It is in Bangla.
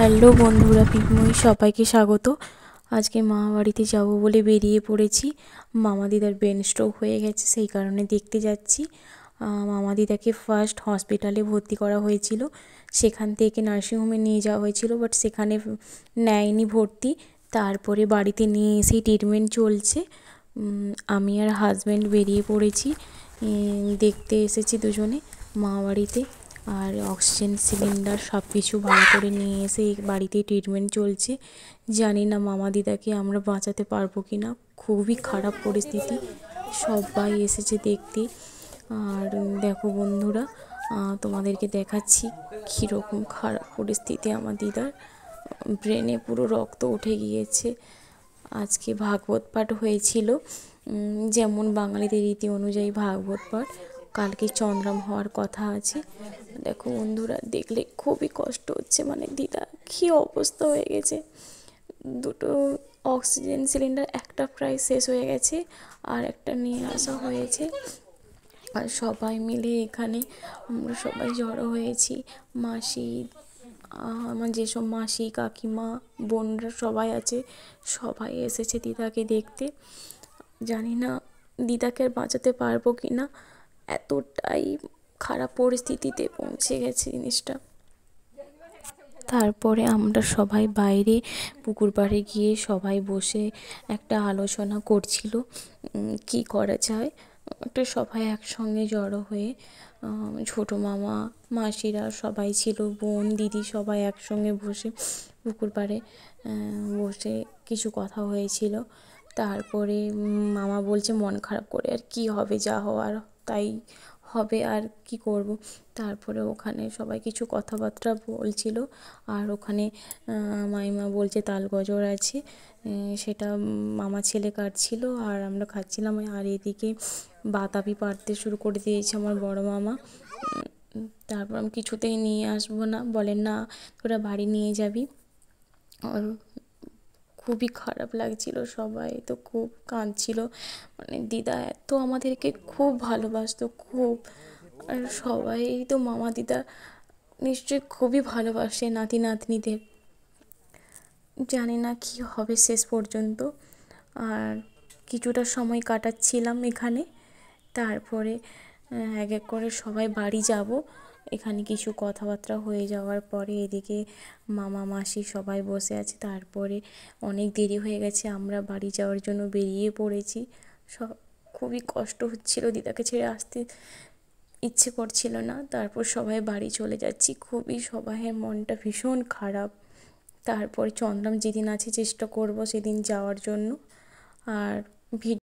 হ্যালো বন্ধুরা পিকময়ী সবাইকে স্বাগত আজকে মামা বাড়িতে যাবো বলে বেরিয়ে পড়েছি মামা দিদার ব্রেন স্ট্রোক হয়ে গেছে সেই কারণে দেখতে যাচ্ছি মামা দিদাকে ফার্স্ট হসপিটালে ভর্তি করা হয়েছিল সেখান থেকে নার্সিংহোমে নিয়ে যাওয়া হয়েছিল বাট সেখানে নেয়নি ভর্তি তারপরে বাড়িতে নিয়ে এসেই ট্রিটমেন্ট চলছে আমি আর হাজব্যান্ড বেরিয়ে পড়েছি দেখতে এসেছি দুজনে মা বাড়িতে আর অক্সিজেন সিলিন্ডার সব কিছু ভালো করে নিয়ে এসে বাড়িতেই ট্রিটমেন্ট চলছে জানি না মামা দিদাকে আমরা বাঁচাতে পারবো কি না খুবই খারাপ পরিস্থিতি সবাই এসেছে দেখতে আর দেখো বন্ধুরা তোমাদেরকে দেখাচ্ছি কীরকম খারাপ পরিস্থিতি আমার দিদার ব্রেনে পুরো রক্ত উঠে গিয়েছে আজকে ভাগবত পাঠ হয়েছিল যেমন বাঙালিদের রীতি অনুযায়ী ভাগবত পাঠ কালকে চন্দ্রম হওয়ার কথা আছে দেখো বন্ধুরা দেখলে খুবই কষ্ট হচ্ছে মানে দিদা কী অবস্থা হয়ে গেছে দুটো অক্সিজেন সিলিন্ডার একটা প্রায় শেষ হয়ে গেছে আর একটা নিয়ে আসা হয়েছে আর সবাই মিলে এখানে আমরা সবাই জড়ো হয়েছি মাসি আমার যেসব মাসি কাকিমা বোনরা সবাই আছে সবাই এসেছে দিদাকে দেখতে জানি না দিদাকে আর বাঁচাতে পারবো কি না এতটাই খারাপ পরিস্থিতিতে পৌঁছে গেছে জিনিসটা তারপরে আমরা সবাই বাইরে পুকুর পাড়ে গিয়ে সবাই বসে একটা আলোচনা করছিল কি করা যায় একটা সবাই একসঙ্গে জড়ো হয়ে ছোটো মামা মাসিরা সবাই ছিল বোন দিদি সবাই একসঙ্গে বসে পুকুর পাড়ে বসে কিছু কথা হয়েছিল তারপরে মামা বলছে মন খারাপ করে আর কি হবে যা হওয়ার তাই হবে আর কি করব তারপরে ওখানে সবাই কিছু কথাবার্তা বলছিল আর ওখানে মাইমা বলছে তাল গজর আছে সেটা মামা ছেলে কাটছিল আর আমরা খাচ্ছিলাম আর এদিকে বাতাবি পাড়তে শুরু করে দিয়েছে আমার বড় মামা তারপর আমি কিছুতেই নিয়ে আসবো না বলেন না তোরা বাড়ি নিয়ে যাবি আর খুবই খারাপ লাগছিল সবাই তো খুব কাঁদছিল মানে দিদা এত আমাদেরকে খুব ভালোবাসতো খুব আর সবাই তো মামা দিদা নিশ্চয়ই খুবই ভালোবাসে নাতি নাতনিদের জানি না কি হবে শেষ পর্যন্ত আর কিছুটা সময় কাটাচ্ছিলাম এখানে তারপরে এক এক করে সবাই বাড়ি যাব এখানে কিছু কথাবার্তা হয়ে যাওয়ার পরে এদিকে মামা মাসি সবাই বসে আছে তারপরে অনেক দেরি হয়ে গেছে আমরা বাড়ি যাওয়ার জন্য বেরিয়ে পড়েছি সব খুবই কষ্ট হচ্ছিল দিদাকে ছেড়ে আসতে ইচ্ছে করছিল না তারপর সবাই বাড়ি চলে যাচ্ছি খুবই সবাইয়ের মনটা ভীষণ খারাপ তারপর চন্দ্রাম যেদিন আছে চেষ্টা করব সেদিন যাওয়ার জন্য আর ভিড়